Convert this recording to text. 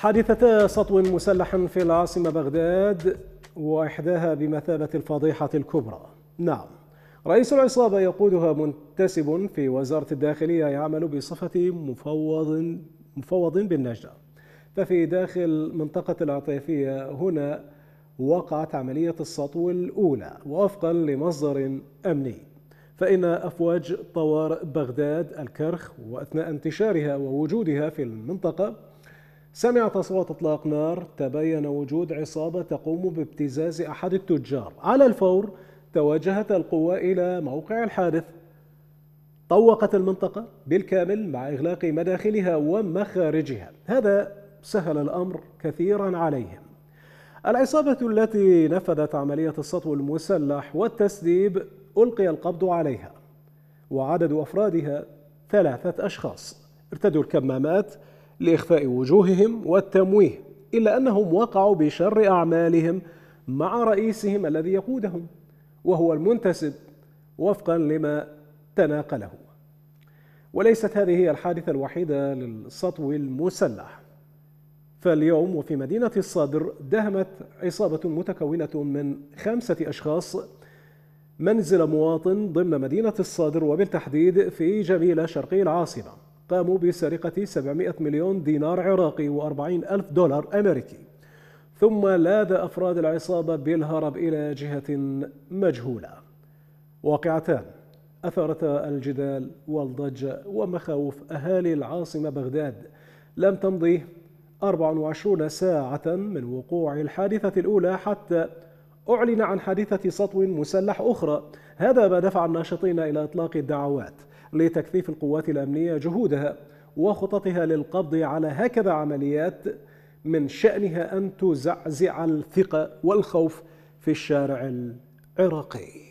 حادثة سطو مسلح في العاصمة بغداد وإحداها بمثابة الفضيحة الكبرى نعم رئيس العصابة يقودها منتسب في وزارة الداخلية يعمل بصفة مفوض مفوض بالنجدة ففي داخل منطقة العطيفية هنا وقعت عملية السطو الأولى وفقا لمصدر أمني فإن أفواج طوارئ بغداد الكرخ وأثناء انتشارها ووجودها في المنطقة سمعت اصوات اطلاق نار تبين وجود عصابه تقوم بابتزاز احد التجار على الفور توجهت القوى الى موقع الحادث طوقت المنطقه بالكامل مع اغلاق مداخلها ومخارجها هذا سهل الامر كثيرا عليهم العصابه التي نفذت عمليه السطو المسلح والتسديب القي القبض عليها وعدد افرادها ثلاثه اشخاص ارتدوا الكمامات لإخفاء وجوههم والتمويه إلا أنهم وقعوا بشر أعمالهم مع رئيسهم الذي يقودهم وهو المنتسب وفقا لما تناقله وليست هذه هي الحادثة الوحيدة للسطو المسلح فاليوم وفي مدينة الصدر دهمت عصابة متكونة من خمسة أشخاص منزل مواطن ضمن مدينة الصدر وبالتحديد في جميلة شرقي العاصمة قاموا بسرقة 700 مليون دينار عراقي و40 ألف دولار أمريكي ثم لاذ أفراد العصابة بالهرب إلى جهة مجهولة واقعتان أثارتا الجدال والضجة ومخاوف أهالي العاصمة بغداد لم تمضي 24 ساعة من وقوع الحادثة الأولى حتى أعلن عن حادثة سطو مسلح أخرى هذا ما دفع الناشطين إلى إطلاق الدعوات لتكثيف القوات الأمنية جهودها وخططها للقبض على هكذا عمليات من شأنها أن تزعزع الثقة والخوف في الشارع العراقي